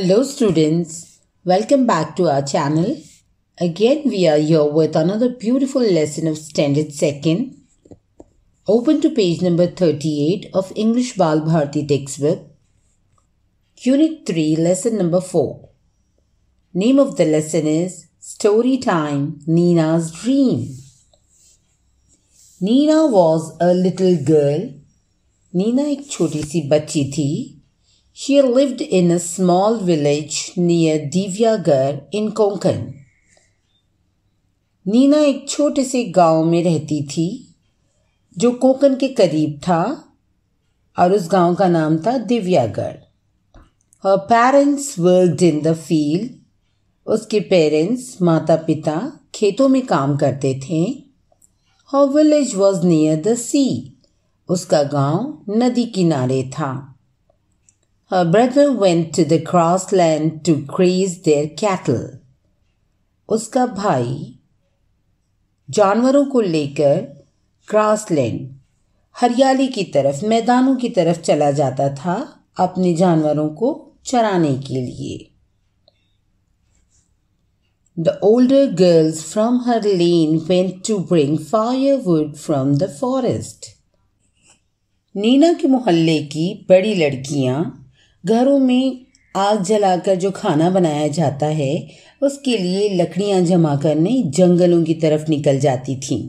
Hello students, welcome back to our channel. Again we are here with another beautiful lesson of standard second. Open to page number 38 of English Bal Bharti textbook. Unit 3 lesson number 4. Name of the lesson is Story Time Nina's Dream. Nina was a little girl. Nina ek choti si बच्ची thi. He lived in a small village near Divyagar in Konkan. Neena एक छोटे से गांव में रहती थी जो कोकन के करीब था और उस गांव का नाम था Divyagarh her parents worked in the field उसके पेरेंट्स माता पिता खेतों में काम करते थे her village was near the sea उसका गांव नदी किनारे था Her brother went to the grassland to graze their cattle. उसका भाई जानवरों को लेकर ग्रासलैंड हरियाली की तरफ मैदानों की तरफ चला जाता था अपने जानवरों को चराने के लिए The older girls from her lane went to bring firewood from the forest. Neena के मोहल्ले की बड़ी लड़कियां घरों में आग जलाकर जो खाना बनाया जाता है उसके लिए लकड़ियां जमा करने जंगलों की तरफ निकल जाती थीं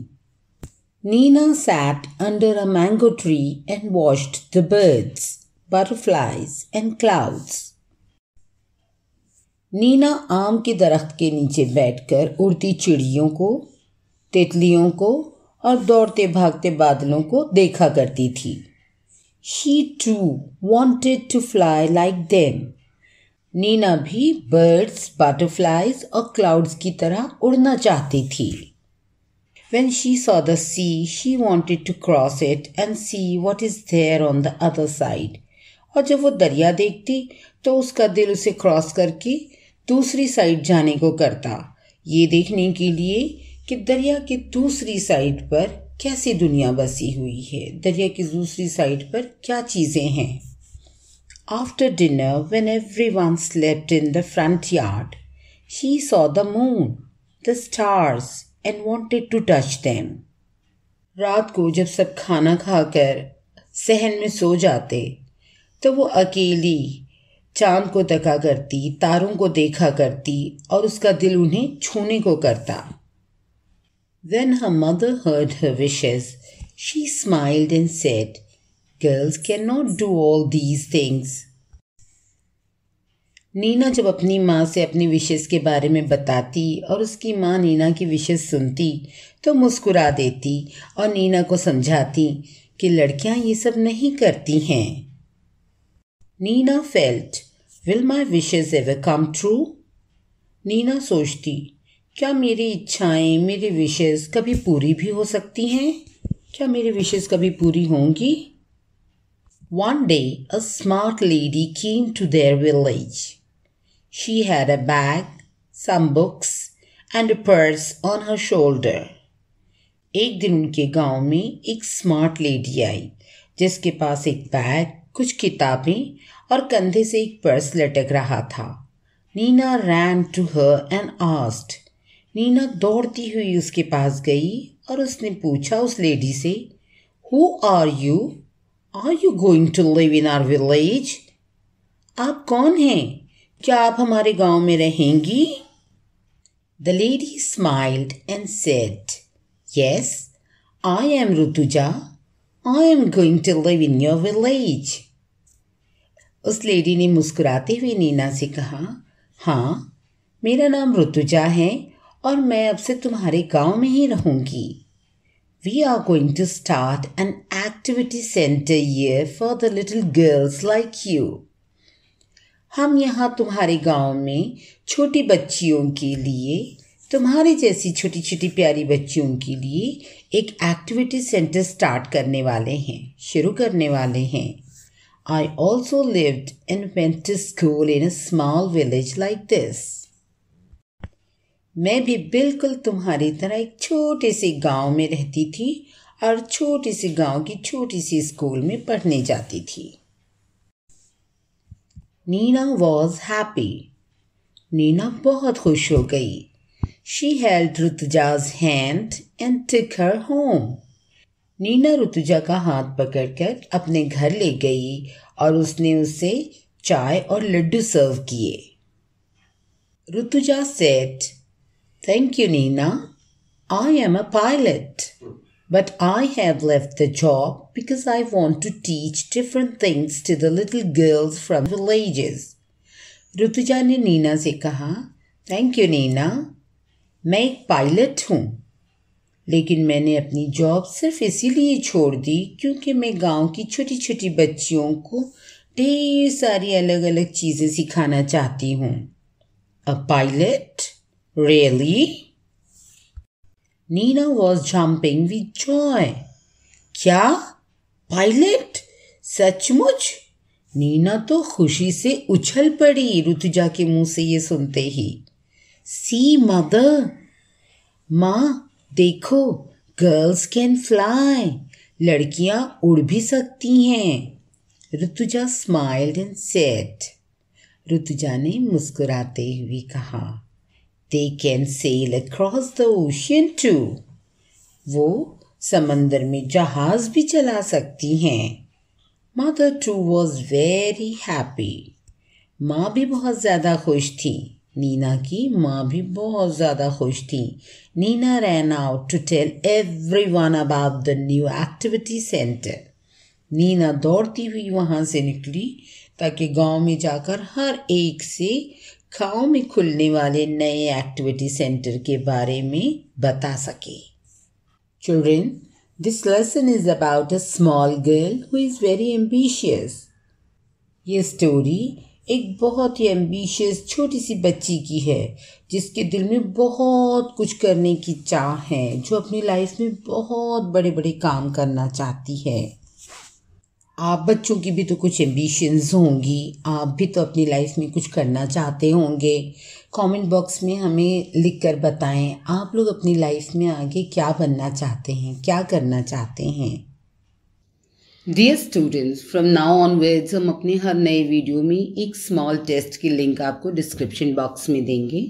Nina sat under a mango tree and watched the birds butterflies and clouds Nina आम के दरख्त के नीचे बैठकर उड़ती चिड़ियों को तितलियों को और दौड़ते भागते बादलों को देखा करती थी She too wanted to fly like them. Neena भी birds, butterflies और clouds की तरह उड़ना चाहती थी When she saw the sea, she wanted to cross it and see what is there on the other side. और जब वो दरिया देखती तो उसका दिल उसे क्रॉस करके दूसरी साइड जाने को करता ये देखने के लिए कि दरिया के दूसरी साइड पर कैसी दुनिया बसी हुई है दरिया की दूसरी साइड पर क्या चीज़ें हैं after dinner when every one slept in the front yard she saw the moon the stars and wanted to touch them रात को जब सब खाना खाकर सहन में सो जाते तो वो अकेली चांद को तका करती तारों को देखा करती और उसका दिल उन्हें छूने को करता When her mother heard her wishes, she smiled and said, Girls cannot do all these things. Neena जब अपनी माँ से अपनी विशेष के बारे में बताती और उसकी माँ नीना की विशेष सुनती तो मुस्कुरा देती और नीना को समझाती कि लड़कियाँ ये सब नहीं करती हैं Nina felt will my wishes ever come true Nina सोचती क्या मेरी इच्छाएं मेरी विशेष कभी पूरी भी हो सकती हैं क्या मेरी विशेष कभी पूरी होंगी one day a smart lady came to their village she had a bag some books and purse on her shoulder एक दिन उनके गांव में एक स्मार्ट लेडी आई जिसके पास एक बैग कुछ किताबें और कंधे से एक पर्स लटक रहा था Nina ran to her and asked Nina दौड़ती हुई उसके पास गई और उसने पूछा उस लेडी से who are you are you going to live in our village आप कौन हैं क्या आप हमारे गांव में रहेंगी the lady smiled and said yes I am Rutuja I am going to live in your village उस लेडी ने मुस्कुराते हुए नीना से कहा हाँ मेरा नाम ऋतुजा है और मैं अब से तुम्हारे गांव में ही रहूंगी we are going to start an activity centre ये for the little girls like you हम यहाँ तुम्हारे गांव में छोटी बच्चियों के लिए तुम्हारे जैसी छोटी छोटी प्यारी बच्चियों के लिए एक एक्टिविटी सेंटर स्टार्ट करने वाले हैं शुरू करने वाले हैं I also lived and went to school in a small village like this मैं भी बिल्कुल तुम्हारी तरह एक छोटे से गांव में रहती थी और छोटे से गांव की छोटी सी स्कूल में पढ़ने जाती थी नीना वॉज हैप्पी नीना बहुत खुश हो गई she held Rutuja's hand and took her home Nina Rutuja का हाथ पकड़कर अपने घर ले गई और उसने उसे चाय और लड्डू सर्व किए Rutuja said Thank you, Nina. I am a pilot, but I have left the job because I want to teach different things to the little girls from villages. Rutuja ne Nina se kaha, "Thank you, Nina. मैं एक pilot हूँ लेकिन मैंने अपनी job सिर्फ इसीलिए छोड़ दी क्योंकि मैं गांव की छोटी छोटी बच्चियों को ढेर सारी अलग अलग चीज़ें सिखाना चाहती हूँ a pilot Really? Nina was jumping with joy. क्या पायलट सचमुच नीना तो खुशी से उछल पड़ी रुतुजा के मुंह से ये सुनते ही सी मदर माँ देखो गर्ल्स कैन फ्लाई लड़कियाँ उड़ भी सकती हैं Rutuja smiled and said Rutuja ने मुस्कुराते हुए कहा they can sail across the ocean too वो समंदर में जहाज भी चला सकती हैं mother too was very happy माँ भी बहुत ज़्यादा खुश थी नीना की माँ भी बहुत ज़्यादा खुश थी Nina ran out to tell every one about the new activity centre Nina दौड़ती हुई वहाँ से निकली ताकि गांव में जाकर हर एक से गाँव में खुलने वाले नए एक्टिविटी सेंटर के बारे में बता सके children this lesson is about a small girl who is very ambitious ये स्टोरी एक बहुत ही एम्बिशियस छोटी सी बच्ची की है जिसके दिल में बहुत कुछ करने की चाह है जो अपनी लाइफ में बहुत बड़े बड़े काम करना चाहती है आप बच्चों की भी तो कुछ एम्बिशंस होंगी आप भी तो अपनी लाइफ में कुछ करना चाहते होंगे कमेंट बॉक्स में हमें लिख कर बताएं आप लोग अपनी लाइफ में आगे क्या बनना चाहते हैं क्या करना चाहते हैं dear students from now onwards हम अपने हर नए वीडियो में एक स्मॉल टेस्ट की लिंक आपको डिस्क्रिप्शन बॉक्स में देंगे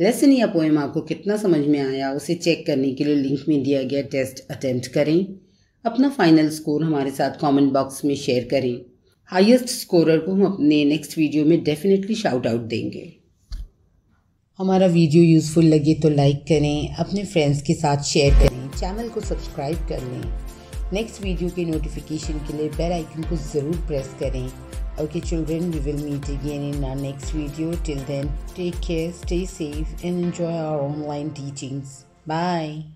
लेसन या पोएम आपको कितना समझ में आया उसे चेक करने के लिए लिंक में दिया गया टेस्ट अटेम्प्ट करें अपना फाइनल स्कोर हमारे साथ कमेंट बॉक्स में शेयर करें हाईएस्ट स्कोरर को हम अपने नेक्स्ट वीडियो में डेफिनेटली शाउट आउट देंगे हमारा वीडियो यूज़फुल लगे तो लाइक करें अपने फ्रेंड्स के साथ शेयर करें चैनल को सब्सक्राइब कर लें नेक्स्ट वीडियो के नोटिफिकेशन के लिए बेल आइकन को ज़रूर प्रेस करें okay children we will meet again in our next video till then take care stay safe and enjoy our online teachings bye